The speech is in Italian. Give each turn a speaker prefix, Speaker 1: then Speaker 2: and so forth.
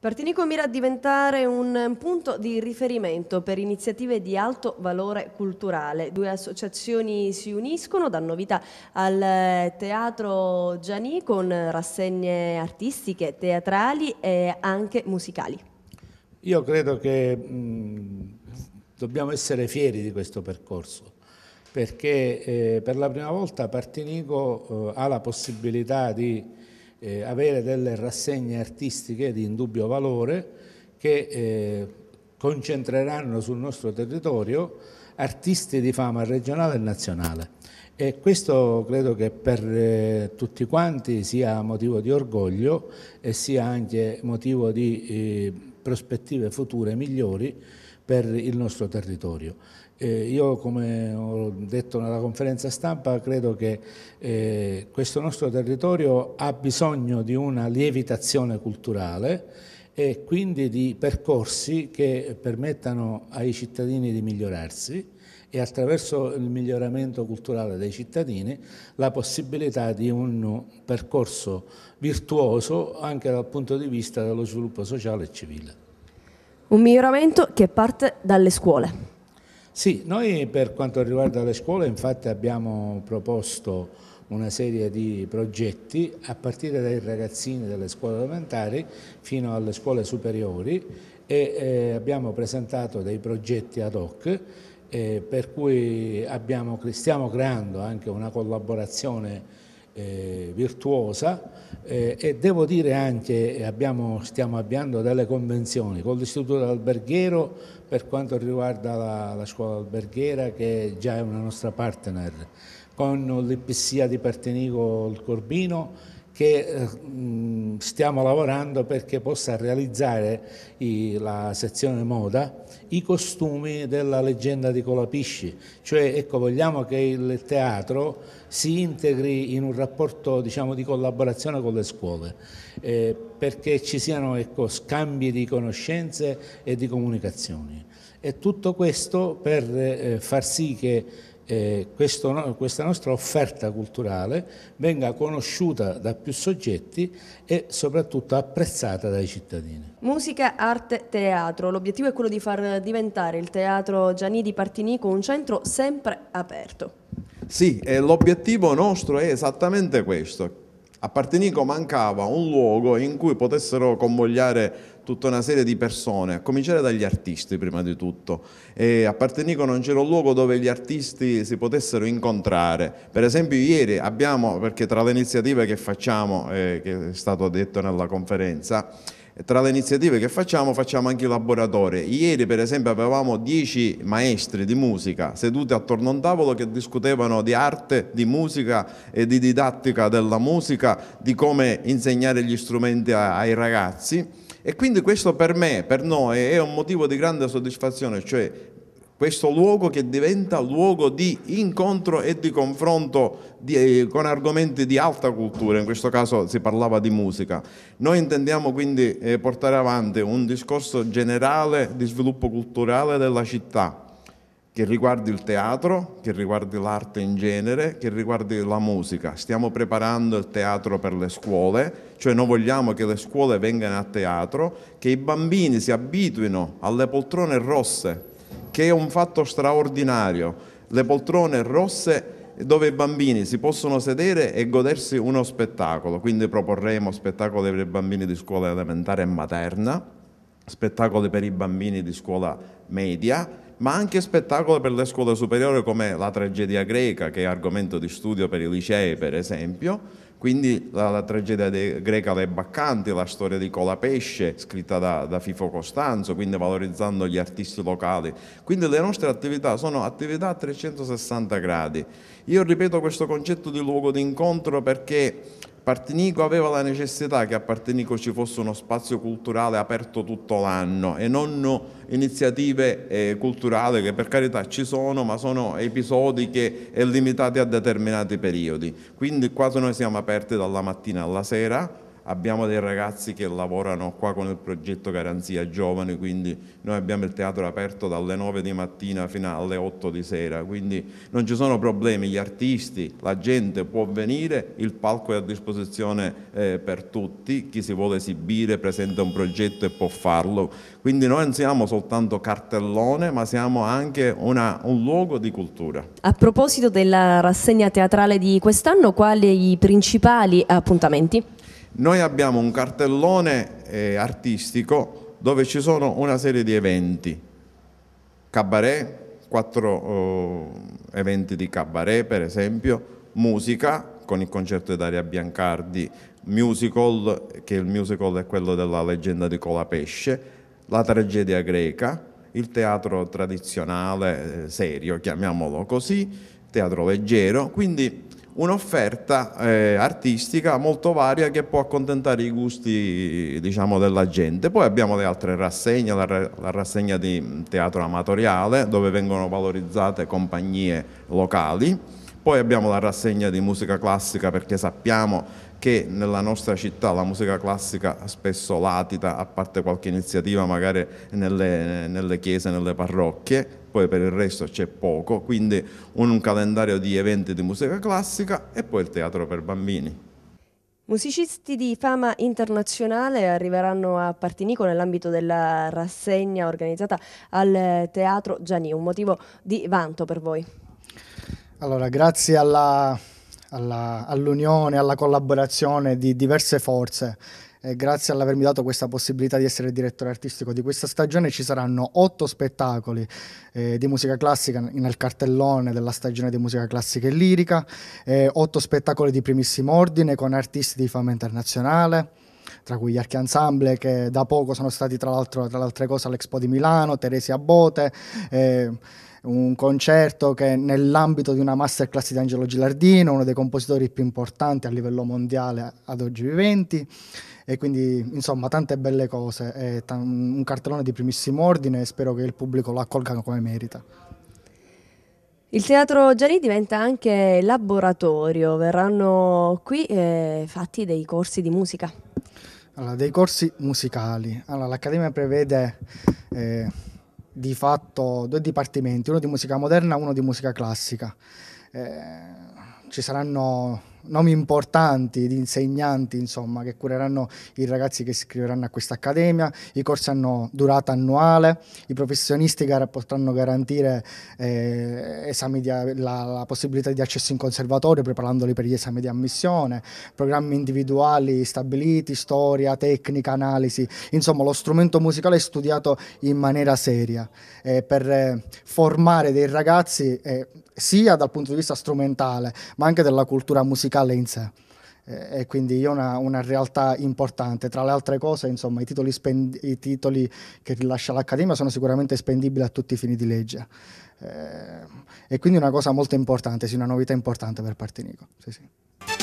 Speaker 1: Partinico mira a diventare un punto di riferimento per iniziative di alto valore culturale. Due associazioni si uniscono, danno vita al Teatro Gianni con rassegne artistiche, teatrali e anche musicali.
Speaker 2: Io credo che mh, mm, dobbiamo essere fieri di questo percorso perché eh, per la prima volta Partinico eh, ha la possibilità di eh, avere delle rassegne artistiche di indubbio valore che eh, concentreranno sul nostro territorio artisti di fama regionale e nazionale. E questo credo che per eh, tutti quanti sia motivo di orgoglio e sia anche motivo di eh, prospettive future migliori per il nostro territorio. Eh, io, come ho detto nella conferenza stampa, credo che eh, questo nostro territorio ha bisogno di una lievitazione culturale e quindi di percorsi che permettano ai cittadini di migliorarsi e attraverso il miglioramento culturale dei cittadini la possibilità di un percorso virtuoso anche dal punto di vista dello sviluppo sociale e civile.
Speaker 1: Un miglioramento che parte dalle scuole.
Speaker 2: Sì, noi per quanto riguarda le scuole infatti abbiamo proposto una serie di progetti a partire dai ragazzini delle scuole elementari fino alle scuole superiori e eh, abbiamo presentato dei progetti ad hoc eh, per cui abbiamo, stiamo creando anche una collaborazione eh, virtuosa eh, e devo dire anche che eh, stiamo avviando delle convenzioni con l'istituto alberghiero per quanto riguarda la, la, scuola alberghiera che già è una nostra partner con l'IPSIA di Partenico il Corbino che eh, stiamo lavorando perché possa realizzare la sezione moda i costumi della leggenda di Colapisci, cioè ecco, vogliamo che il teatro si integri in un rapporto diciamo, di collaborazione con le scuole, eh, perché ci siano ecco, scambi di conoscenze e di comunicazioni. E tutto questo per eh, far sì che eh, questo, questa nostra offerta culturale venga conosciuta da più soggetti e soprattutto apprezzata dai cittadini.
Speaker 1: Musica, arte, teatro. L'obiettivo è quello di far diventare il teatro Gianni di Partinico un centro sempre aperto.
Speaker 3: Sì, l'obiettivo nostro è esattamente questo. A Partinico mancava un luogo in cui potessero convogliare tutta una serie di persone, a cominciare dagli artisti prima di tutto. E a Partenico non c'era un certo luogo dove gli artisti si potessero incontrare. Per esempio ieri abbiamo, perché tra le iniziative che facciamo, eh, che è stato detto nella conferenza, tra le iniziative che facciamo facciamo anche i laboratori. Ieri per esempio avevamo dieci maestri di musica seduti attorno a un tavolo che discutevano di arte, di musica e di didattica della musica, di come insegnare gli strumenti ai ragazzi e quindi questo per me, per noi, è un motivo di grande soddisfazione, cioè questo luogo che diventa luogo di incontro e di confronto di, eh, con argomenti di alta cultura, in questo caso si parlava di musica. Noi intendiamo quindi eh, portare avanti un discorso generale di sviluppo culturale della città, che riguardi il teatro, che riguardi l'arte in genere, che riguardi la musica. Stiamo preparando il teatro per le scuole, cioè noi vogliamo che le scuole vengano a teatro, che i bambini si abituino alle poltrone rosse, che è un fatto straordinario. Le poltrone rosse dove i bambini si possono sedere e godersi uno spettacolo, quindi proporremo spettacoli per i bambini di scuola elementare e materna, spettacoli per i bambini di scuola media, ma anche spettacolo per le scuole superiori come la tragedia greca, che è argomento di studio per i licei, per esempio. Quindi la, la tragedia de, greca Le Baccanti, la storia di Colapesce, scritta da, da, Fifo Costanzo, quindi valorizzando gli artisti locali. Quindi le nostre attività sono attività a 360 gradi. Io ripeto questo concetto di luogo d'incontro perché Partinico aveva la necessità che a Partinico ci fosse uno spazio culturale aperto tutto l'anno e non iniziative eh, culturali che per carità ci sono ma sono episodiche e limitate a determinati periodi. Quindi qua noi siamo aperti dalla mattina alla sera abbiamo dei ragazzi che lavorano qua con il progetto Garanzia Giovani, quindi noi abbiamo il teatro aperto dalle 9 di mattina fino alle 8 di sera, quindi non ci sono problemi, gli artisti, la gente può venire, il palco è a disposizione eh, per tutti, chi si vuole esibire presenta un progetto e può farlo, quindi noi non siamo soltanto cartellone ma siamo anche una, un luogo di cultura.
Speaker 1: A proposito della rassegna teatrale di quest'anno, quali i principali appuntamenti?
Speaker 3: Noi abbiamo un cartellone eh, artistico dove ci sono una serie di eventi, cabaret, quattro eh, eventi di cabaret per esempio, musica con il concerto di Daria Biancardi, musical, che il musical è quello della leggenda di Colapesce, la tragedia greca, il teatro tradizionale, eh, serio, chiamiamolo così, teatro leggero, quindi un'offerta eh, artistica molto varia che può accontentare i gusti diciamo, della gente. Poi abbiamo le altre rassegne, la, la, rassegna di teatro amatoriale dove vengono valorizzate compagnie locali poi abbiamo la rassegna di musica classica perché sappiamo che nella nostra città la musica classica spesso latita, a parte qualche iniziativa magari nelle, nelle chiese, nelle parrocchie, poi per il resto c'è poco, quindi un calendario di eventi di musica classica e poi il teatro per bambini.
Speaker 1: Musicisti di fama internazionale arriveranno a Partinico nell'ambito della rassegna organizzata al Teatro Gianni, un motivo di vanto per voi.
Speaker 4: Allora, grazie all'unione, alla, all'unione, alla collaborazione di diverse forze, e grazie all'avermi dato questa possibilità di essere direttore artistico di questa stagione ci saranno otto spettacoli eh, di musica classica nel cartellone della stagione di musica classica e lirica, eh, otto spettacoli di primissimo ordine con artisti di fama internazionale tra cui gli Archi Ensemble che da poco sono stati tra l'altro tra le altre cose all'Expo di Milano, Teresia Bote, eh, un concerto che nell'ambito di una masterclass di Angelo Gilardino, uno dei compositori più importanti a livello mondiale ad oggi viventi, e quindi insomma tante belle cose, è un cartellone di primissimo ordine e spero che il pubblico lo accolga come merita.
Speaker 1: Il teatro Gianni diventa anche laboratorio, verranno qui eh, fatti dei corsi di musica.
Speaker 4: Allora, dei corsi musicali. Allora, l'Accademia prevede eh, di fatto due dipartimenti, uno di musica moderna e uno di musica classica. Eh, ci saranno nomi importanti di insegnanti insomma, che cureranno i ragazzi che si iscriveranno a questa accademia, i corsi hanno durata annuale, i professionisti gar potranno garantire eh, di, la, la, possibilità di accesso in conservatorio preparandoli per gli esami di ammissione, programmi individuali stabiliti, storia, tecnica, analisi, insomma lo strumento musicale è studiato in maniera seria eh, per eh, formare dei ragazzi eh, sia dal punto di vista strumentale ma anche della cultura musicale musicale in sé. Eh, e, quindi è una, una, realtà importante. Tra le altre cose, insomma, i titoli, spend- i titoli che rilascia l'Accademia sono sicuramente spendibili a tutti i fini di legge. Eh, e quindi è una cosa molto importante, sì, una novità importante per Partinico. Sì, sì.